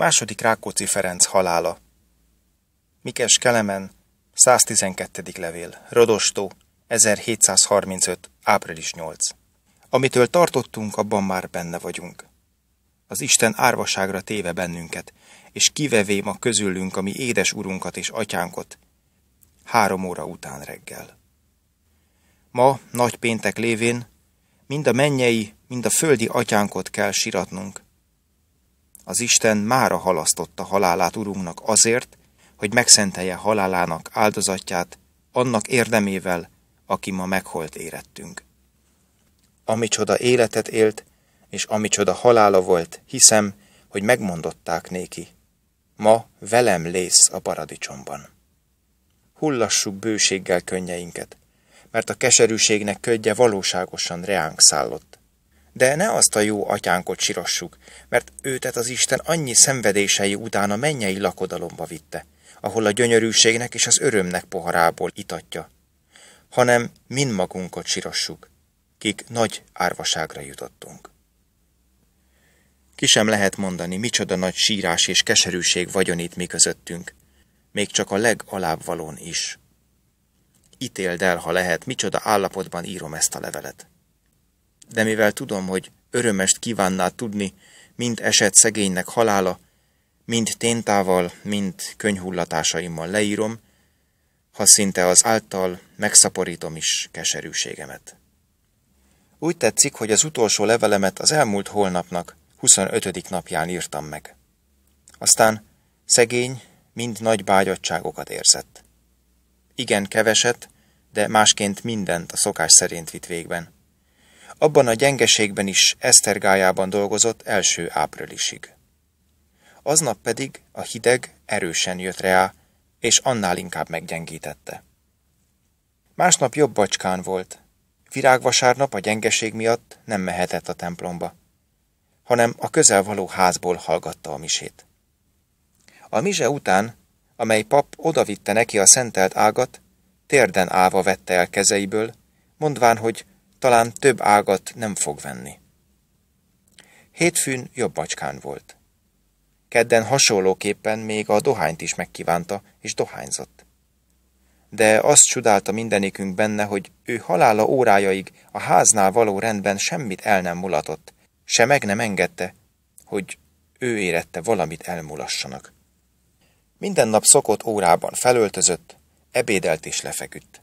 Második Rákóczi Ferenc halála. Mikes Kelemen, 112. levél, Rodostó, 1735. április 8. Amitől tartottunk, abban már benne vagyunk. Az Isten árvaságra téve bennünket, és kivevé a közülünk, ami édes urunkat és atyánkot, három óra után reggel. Ma, nagy péntek lévén, mind a mennyei, mind a földi atyánkot kell siratnunk, az Isten mára halasztotta halálát Urunknak azért, hogy megszentelje halálának áldozatját annak érdemével, aki ma meghalt érettünk. Amicsoda életet élt, és amicsoda halála volt, hiszem, hogy megmondották néki. Ma velem lész a paradicsomban. Hullassuk bőséggel könnyeinket, mert a keserűségnek ködje valóságosan reánk szállott. De ne azt a jó atyánkot sirossuk, mert őtet az Isten annyi szenvedései után a mennyei lakodalomba vitte, ahol a gyönyörűségnek és az örömnek poharából itatja, hanem mind magunkat sirossuk, kik nagy árvaságra jutottunk. Ki sem lehet mondani, micsoda nagy sírás és keserűség vagyonít mi közöttünk, még csak a legalább valón is. Ítéld el, ha lehet, micsoda állapotban írom ezt a levelet de mivel tudom, hogy örömest kívánná tudni, mind eset szegénynek halála, mind téntával, mind könyhullatásaimmal leírom, ha szinte az által megszaporítom is keserűségemet. Úgy tetszik, hogy az utolsó levelemet az elmúlt holnapnak, 25. napján írtam meg. Aztán szegény, mind nagy bágyadságokat érzett. Igen, keveset, de másként mindent a szokás szerint vitt végben. Abban a gyengeségben is Esztergájában dolgozott első áprilisig. Aznap pedig a hideg erősen jött rá, és annál inkább meggyengítette. Másnap jobb bacskán volt. Virágvasárnap a gyengeség miatt nem mehetett a templomba, hanem a közel való házból hallgatta a misét. A mise után, amely pap odavitte neki a szentelt ágat, térden állva vette el kezeiből, mondván, hogy talán több ágat nem fog venni. Hétfűn jobb bacskán volt. Kedden hasonlóképpen még a dohányt is megkívánta, és dohányzott. De azt csodálta mindenikünk benne, hogy ő halála órájaig a háznál való rendben semmit el nem mulatott, se meg nem engedte, hogy ő érette valamit elmulassanak. Minden nap szokott órában felöltözött, ebédelt és lefeküdt.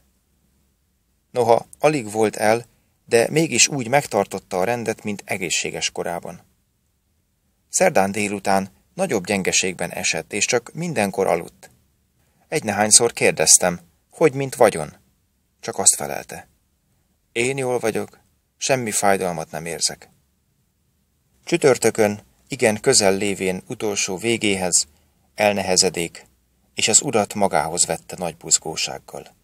Noha alig volt el, de mégis úgy megtartotta a rendet, mint egészséges korában. Szerdán délután nagyobb gyengeségben esett, és csak mindenkor aludt. Egy kérdeztem, hogy mint vagyon. Csak azt felelte. Én jól vagyok, semmi fájdalmat nem érzek. Csütörtökön, igen közel lévén utolsó végéhez, elnehezedék, és az urat magához vette nagy buzgósággal.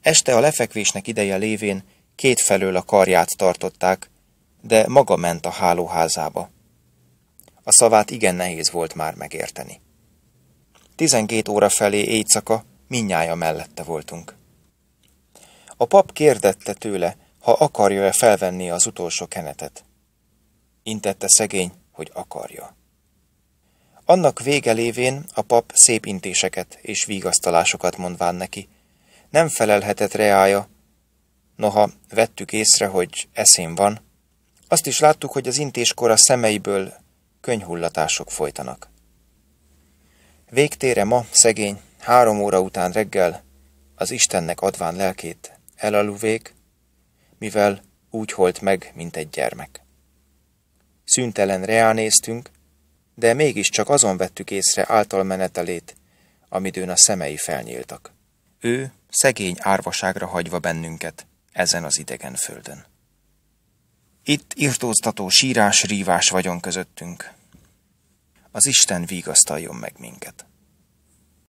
Este a lefekvésnek ideje lévén kétfelől a karját tartották, de maga ment a hálóházába. A szavát igen nehéz volt már megérteni. Tizenkét óra felé éjszaka minnyája mellette voltunk. A pap kérdette tőle, ha akarja-e felvenni az utolsó kenetet. Intette szegény, hogy akarja. Annak vége lévén a pap szép intéseket és vigasztalásokat mondván neki. Nem felelhetett reája, Noha vettük észre, hogy eszén van, azt is láttuk, hogy az intéskor a szemeiből könyhullatások folytanak. Végtére ma, szegény, három óra után reggel, az Istennek adván lelkét elaludvék, mivel úgy holt meg, mint egy gyermek. Szüntelen reánéztünk, de mégiscsak azon vettük észre menetelét, amidőn a szemei felnyíltak. Ő szegény árvaságra hagyva bennünket, ezen az idegen földön. Itt irtóztató sírás-rívás vagyon közöttünk. Az Isten vigasztaljon meg minket.